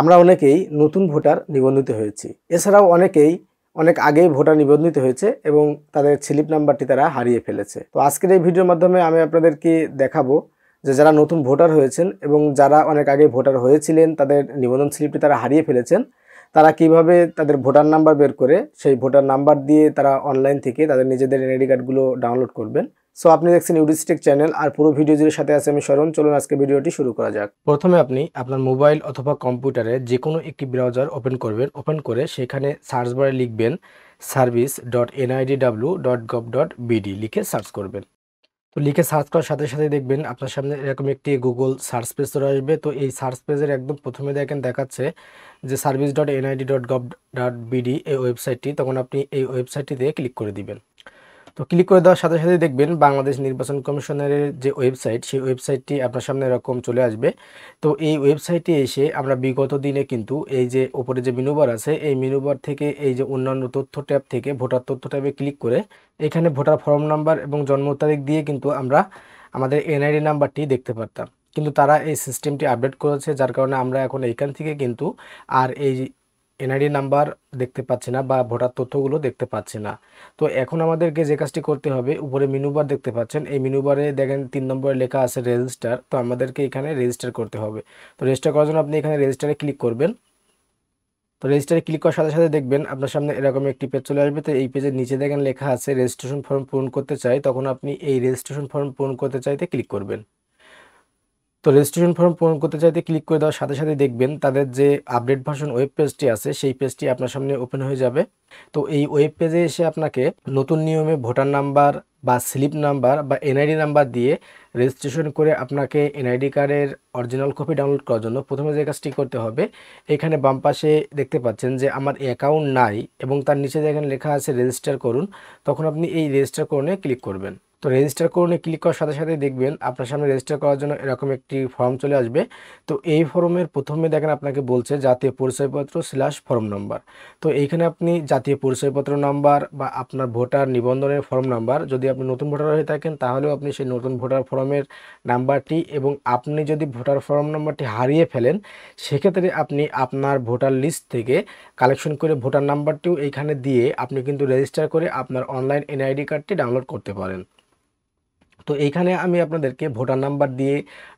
আমরা অনেকেই নতুন ভোটার নিবন্ধিত হয়েছি এছাড়াও অনেকেই অনেক আগেই ভোটার নিবন্ধিত হয়েছে এবং তাদের স্লিপ নাম্বারটি তারা হারিয়ে ফেলেছে তো আজকের এই ভিডিওর মাধ্যমে আমি আপনাদেরকে দেখাবো যে যারা নতুন ভোটার হয়েছেন এবং যারা অনেক আগে ভোটার হয়েছিলেন তাদের নিবন্ধন স্লিপটি তারা হারিয়ে ফেলেছেন তারা কিভাবে তাদের ভোটার নাম্বার বের করে সেই ভোটার নাম্বার দিয়ে তারা অনলাইন থেকে তাদের নিজেদের এনআইডি কার্ডগুলো ডাউনলোড করবেন সো আপনি দেখছেন ইউডিস্টিক চ্যানেল আর পুরো ভিডিও জুড়ে সাথে আছে আমি স্মরণ চলুন আজকে ভিডিওটি শুরু করা যাক প্রথমে আপনি আপনার মোবাইল অথবা কম্পিউটারে যে কোনো একটি ব্রাউজার ওপেন করবেন ওপেন করে সেখানে সার্চ বারে লিখবেন service dot NID W dot gov dot BD লিখে সার্চ করবেন তো লিখে সার্চ করার সাথে সাথে দেখবেন আপনার সামনে এরকম একটি গুগল সার্চ পেজ চলে আসবে তো এই সার্চ পেজের একদম প্রথমে দেখেন দেখাচ্ছে যে service dot NID dot gov dot BD এই ওয়েবসাইটটি তখন আপনি এই ওয়েবসাইটটিতে ক্লিক করে দিবেন তো ক্লিক করে দেওয়ার সাথে সাথে দেখবেন বাংলাদেশ নির্বাচন কমিশনের যে ওয়েবসাইট সেই ওয়েবসাইটটি আপনার সামনে এরকম চলে আসবে তো এই ওয়েবসাইটে এসে আমরা বিগত দিনে কিন্তু এই যে ওপরে যে মিনুবার আছে এই মিনুবার থেকে এই যে অন্যান্য তথ্য ট্যাব থেকে ভোটার তথ্য ট্যাবে ক্লিক করে এখানে ভোটার ফর্ম নাম্বার এবং জন্ম তারিখ দিয়ে কিন্তু আমরা আমাদের এনআইডি নাম্বারটি দেখতে পারতাম কিন্তু তারা এই সিস্টেমটি আপডেট করেছে যার কারণে আমরা এখন এইখান থেকে কিন্তু আর এই এনআইডি নাম্বার দেখতে পাচ্ছি না বা ভোটার তথ্যগুলো দেখতে পাচ্ছি না তো এখন আমাদেরকে যে কাজটি করতে হবে উপরে মিনুবার দেখতে পাচ্ছেন এই মিনুবারে দেখেন তিন নম্বরে লেখা আছে রেজিস্টার তো আমাদেরকে এখানে রেজিস্টার করতে হবে তো রেজিস্টার করার জন্য আপনি এখানে রেজিস্টারে ক্লিক করবেন তো রেজিস্টারে ক্লিক করার সাথে সাথে দেখবেন আপনার সামনে এরকম একটি পেজ চলে আসবে তো এই পেজের নিচে দেখেন লেখা আছে রেজিস্ট্রেশন ফর্ম পূরণ করতে চাই তখন আপনি এই রেজিস্ট্রেশন ফর্ম পূরণ করতে চাইতে ক্লিক করবেন তো রেজিস্ট্রেশন ফর্ম পূরণ করতে চাইতে ক্লিক করে দেওয়ার সাথে সাথে দেখবেন তাদের যে আপডেট ভার্সন ওয়েব পেজটি আছে সেই পেজটি আপনার সামনে ওপেন হয়ে যাবে তো এই ওয়েব পেজে এসে আপনাকে নতুন নিয়মে ভোটার নাম্বার বা স্লিপ নাম্বার বা এনআইডি নাম্বার দিয়ে রেজিস্ট্রেশন করে আপনাকে এনআইডি কার্ডের অরিজিনাল কপি ডাউনলোড করার জন্য প্রথমে যে কাজটি করতে হবে এখানে বাম পাশে দেখতে পাচ্ছেন যে আমার অ্যাকাউন্ট নাই এবং তার নিচে যেখানে লেখা আছে রেজিস্টার করুন তখন আপনি এই রেজিস্টার করণে ক্লিক করবেন তো রেজিস্টার করুন ক্লিক করার সাথে সাথে দেখবেন আপনার সামনে রেজিস্টার করার জন্য এরকম একটি ফর্ম চলে আসবে তো এই ফর্মের প্রথমে দেখেন আপনাকে বলছে জাতীয় পরিচয়পত্র স্ল্যাশ ফর্ম নাম্বার তো এইখানে আপনি জাতীয় পরিচয়পত্র নাম্বার বা আপনার ভোটার নিবন্ধনের ফর্ম নাম্বার যদি আপনি নতুন ভোটার হয়ে থাকেন তাহলেও আপনি সেই নতুন ভোটার ফর্মের নাম্বারটি এবং আপনি যদি ভোটার ফর্ম নাম্বারটি হারিয়ে ফেলেন সেক্ষেত্রে আপনি আপনার ভোটার লিস্ট থেকে কালেকশন করে ভোটার নাম্বারটিও এইখানে দিয়ে আপনি কিন্তু রেজিস্টার করে আপনার অনলাইন এনআইডি কার্ডটি ডাউনলোড করতে পারেন তো এইখানে আমি আপনাদেরকে ভোটার নাম্বার দিয়ে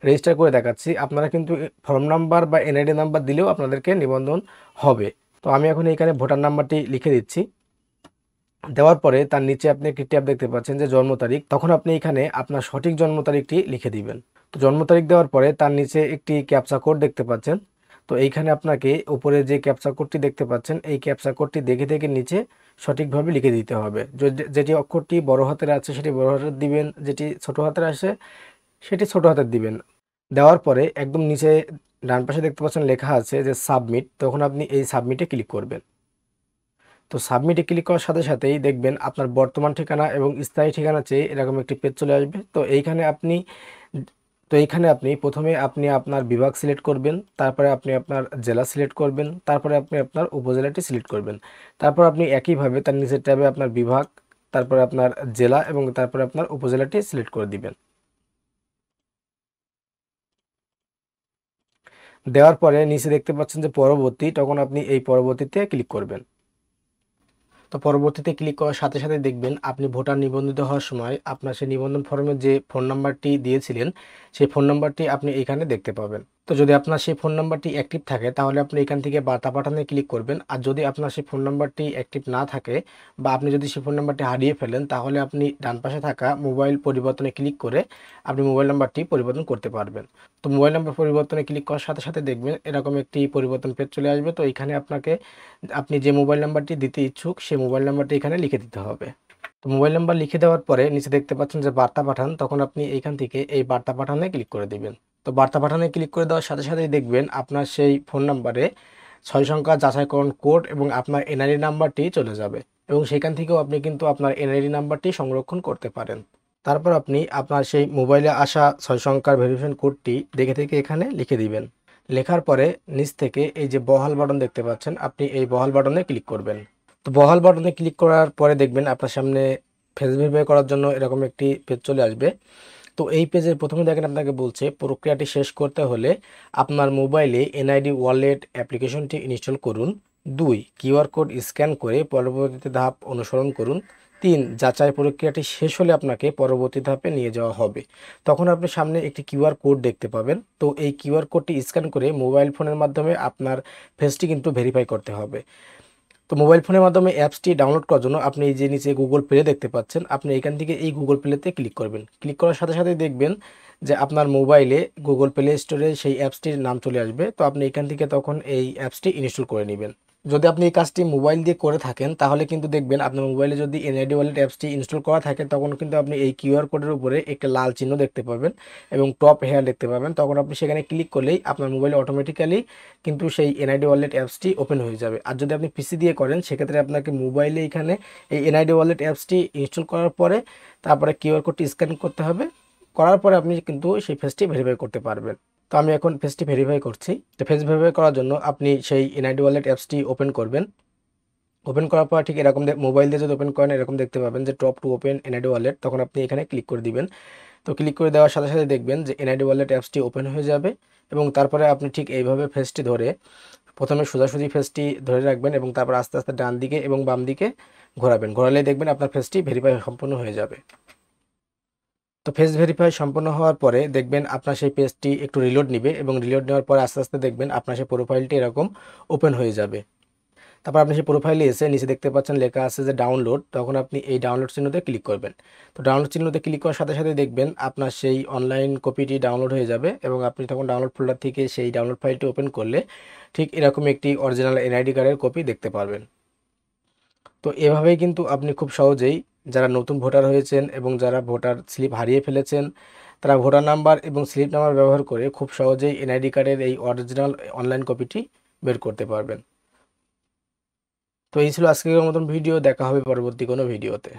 রেজিস্টার করে দেখাচ্ছি আপনারা কিন্তু ফর্ম নাম্বার বা এনআইডি নাম্বার দিলেও আপনাদেরকে নিবন্ধন হবে তো আমি এখন এইখানে ভোটার নাম্বারটি লিখে দিচ্ছি দেওয়ার পরে তার নিচে আপনি একটি ট্যাপ দেখতে পাচ্ছেন যে জন্ম তারিখ তখন আপনি এখানে আপনার সঠিক জন্ম তারিখটি লিখে দিবেন তো জন্ম তারিখ দেওয়ার পরে তার নিচে একটি ক্যাপচা কোড দেখতে পাচ্ছেন তো এইখানে আপনাকে উপরে যে ক্যাপচা কোডটি দেখতে পাচ্ছেন এই ক্যাপচা কোডটি দেখে দেখে নিচে সঠিকভাবে লিখে দিতে হবে যেটি অক্ষরটি বড় হাতের আছে সেটি বড় হাতের দিবেন যেটি ছোট হাতের আছে সেটি ছোট হাতের দিবেন দেওয়ার পরে একদম নিচে ডান পাশে দেখতে পাচ্ছেন লেখা আছে যে সাবমিট তখন আপনি এই সাবমিটে ক্লিক করবেন তো সাবমিটে ক্লিক করার সাথে সাথেই দেখবেন আপনার বর্তমান ঠিকানা এবং স্থায়ী ঠিকানা চেয়ে এরকম একটি পেজ চলে আসবে তো এইখানে আপনি তো এইখানে আপনি প্রথমে আপনি আপনার বিভাগ সিলেক্ট করবেন তারপরে আপনি আপনার জেলা সিলেক্ট করবেন তারপরে আপনি আপনার উপজেলাটি সিলেক্ট করবেন তারপর আপনি একইভাবে তার নিচের ট্যাবে আপনার বিভাগ তারপরে আপনার জেলা এবং তারপরে আপনার উপজেলাটি সিলেক্ট করে দিবেন দেওয়ার পরে নিচে দেখতে পাচ্ছেন যে পরবর্তী তখন আপনি এই পরবর্তীতে ক্লিক করবেন তো পরবর্তীতে ক্লিক করার সাথে সাথে দেখবেন আপনি ভোটার নিবন্ধিত হওয়ার সময় আপনার সেই নিবন্ধন ফর্মে যে ফোন নাম্বারটি দিয়েছিলেন সেই ফোন নাম্বারটি আপনি এখানে দেখতে পাবেন তো যদি আপনার সেই ফোন নাম্বারটি অ্যাক্টিভ থাকে তাহলে আপনি এখান থেকে বার্তা পাঠানে ক্লিক করবেন আর যদি আপনার সেই ফোন নাম্বারটি অ্যাক্টিভ না থাকে বা আপনি যদি সেই ফোন নাম্বারটি হারিয়ে ফেলেন তাহলে আপনি ডান পাশে থাকা মোবাইল পরিবর্তনে ক্লিক করে আপনি মোবাইল নাম্বারটি পরিবর্তন করতে পারবেন তো মোবাইল নাম্বার পরিবর্তনে ক্লিক করার সাথে সাথে দেখবেন এরকম একটি পরিবর্তন পেজ চলে আসবে তো এখানে আপনাকে আপনি যে মোবাইল নাম্বারটি দিতে ইচ্ছুক সেই মোবাইল নাম্বারটি এখানে লিখে দিতে হবে তো মোবাইল নাম্বার লিখে দেওয়ার পরে নিচে দেখতে পাচ্ছেন যে বার্তা পাঠান তখন আপনি এখান থেকে এই বার্তা পাঠানে ক্লিক করে দেবেন তো বার্তা পাঠানো ক্লিক করে দেওয়ার সাথে সাথেই দেখবেন আপনার সেই ফোন নাম্বারে ছয় সংখ্যা যাচাইকরণ কোড এবং আপনার এনআরই নাম্বারটি চলে যাবে এবং সেখান থেকেও আপনি কিন্তু আপনার এনআরই নাম্বারটি সংরক্ষণ করতে পারেন তারপর আপনি আপনার সেই মোবাইলে আসা ছয় সংখ্যার ভেরিফিকেশন কোডটি দেখে থেকে এখানে লিখে দিবেন লেখার পরে নিচ থেকে এই যে বহাল বাটন দেখতে পাচ্ছেন আপনি এই বহাল বাটনে ক্লিক করবেন তো বহাল বাটনে ক্লিক করার পরে দেখবেন আপনার সামনে ফেস ভেরিফাই করার জন্য এরকম একটি পেজ চলে আসবে তো এই পেজের প্রথমে দেখেন আপনাকে বলছে প্রক্রিয়াটি শেষ করতে হলে আপনার মোবাইলে এনআইডি ওয়ালেট অ্যাপ্লিকেশনটি ইনস্টল করুন দুই কিউআর কোড স্ক্যান করে পরবর্তী ধাপ অনুসরণ করুন তিন যাচাই প্রক্রিয়াটি শেষ হলে আপনাকে পরবর্তী ধাপে নিয়ে যাওয়া হবে তখন আপনি সামনে একটি কিউআর কোড দেখতে পাবেন তো এই কিউআর কোডটি স্ক্যান করে মোবাইল ফোনের মাধ্যমে আপনার ফেসটি কিন্তু ভেরিফাই করতে হবে তো মোবাইল ফোনের মাধ্যমে অ্যাপসটি ডাউনলোড করার জন্য আপনি এই যে নিচে গুগল প্লে দেখতে পাচ্ছেন আপনি এখান থেকে এই গুগল প্লেতে ক্লিক করবেন ক্লিক করার সাথে সাথে দেখবেন যে আপনার মোবাইলে গুগল প্লে স্টোরে সেই অ্যাপসটির নাম চলে আসবে তো আপনি এখান থেকে তখন এই অ্যাপসটি ইনস্টল করে নেবেন যদি আপনি এই কাজটি মোবাইল দিয়ে করে থাকেন তাহলে কিন্তু দেখবেন আপনার মোবাইলে যদি এনআইডি ওয়ালেট অ্যাপসটি ইনস্টল করা থাকে তখন কিন্তু আপনি এই কিউআর কোডের উপরে একটা লাল চিহ্ন দেখতে পাবেন এবং টপ হেয়ার দেখতে পাবেন তখন আপনি সেখানে ক্লিক করলেই আপনার মোবাইলে অটোমেটিক্যালি কিন্তু সেই এনআইডি ওয়ালেট অ্যাপসটি ওপেন হয়ে যাবে আর যদি আপনি পিসি দিয়ে করেন সেক্ষেত্রে আপনাকে মোবাইলে এখানে এই এনআইডি ওয়ালেট অ্যাপসটি ইনস্টল করার পরে তারপরে কিউআর কোডটি স্ক্যান করতে হবে করার পরে আপনি কিন্তু সেই ফেসটি ভেরিফাই করতে পারবেন তো আমি এখন ফেসটি ভেরিফাই করছি তো ফেস ভেরিফাই করার জন্য আপনি সেই এনআইডি ওয়ালেট অ্যাপসটি ওপেন করবেন ওপেন করার পর ঠিক এরকম মোবাইল দিয়ে যদি ওপেন করেন এরকম দেখতে পাবেন যে tap to open NID wallet তখন আপনি এখানে ক্লিক করে দিবেন তো ক্লিক করে দেওয়ার সাথে সাথে দেখবেন যে এনআইডি ওয়ালেট অ্যাপসটি ওপেন হয়ে যাবে এবং তারপরে আপনি ঠিক এইভাবে ফেসটি ধরে প্রথমে সোজাসুজি ফেসটি ধরে রাখবেন এবং তারপর আস্তে আস্তে ডান দিকে এবং বাম দিকে ঘোরাবেন ঘোরালে দেখবেন আপনার ফেসটি ভেরিফাই সম্পূর্ণ হয়ে যাবে তো ফেস ভেরিফাই সম্পন্ন হওয়ার পরে দেখবেন আপনার সেই পেজটি একটু রিলোড নিবে এবং রিলোড নেওয়ার পরে আস্তে আস্তে দেখবেন আপনার সেই প্রোফাইলটি এরকম ওপেন হয়ে যাবে তারপর আপনি সেই প্রোফাইলে এসে নিচে দেখতে পাচ্ছেন লেখা আছে যে ডাউনলোড তখন আপনি এই ডাউনলোড চিহ্নতে ক্লিক করবেন তো ডাউনলোড চিহ্নতে ক্লিক করার সাথে সাথে দেখবেন আপনার সেই অনলাইন কপিটি ডাউনলোড হয়ে যাবে এবং আপনি তখন ডাউনলোড ফোল্ডার থেকে সেই ডাউনলোড ফাইলটি ওপেন করলে ঠিক এরকম একটি অরিজিনাল এনআইডি কার্ডের কপি দেখতে পারবেন তো এভাবেই কিন্তু আপনি খুব সহজেই যারা নতুন ভোটার হয়েছেন এবং যারা ভোটার স্লিপ হারিয়ে ফেলেছেন তারা ভোটার নাম্বার এবং স্লিপ নাম্বার ব্যবহার করে খুব সহজেই এনআইডি কার্ডের এই অরিজিনাল অনলাইন কপিটি বের করতে পারবেন তো এই ছিল আজকের মতন ভিডিও দেখা হবে পরবর্তী কোনো ভিডিওতে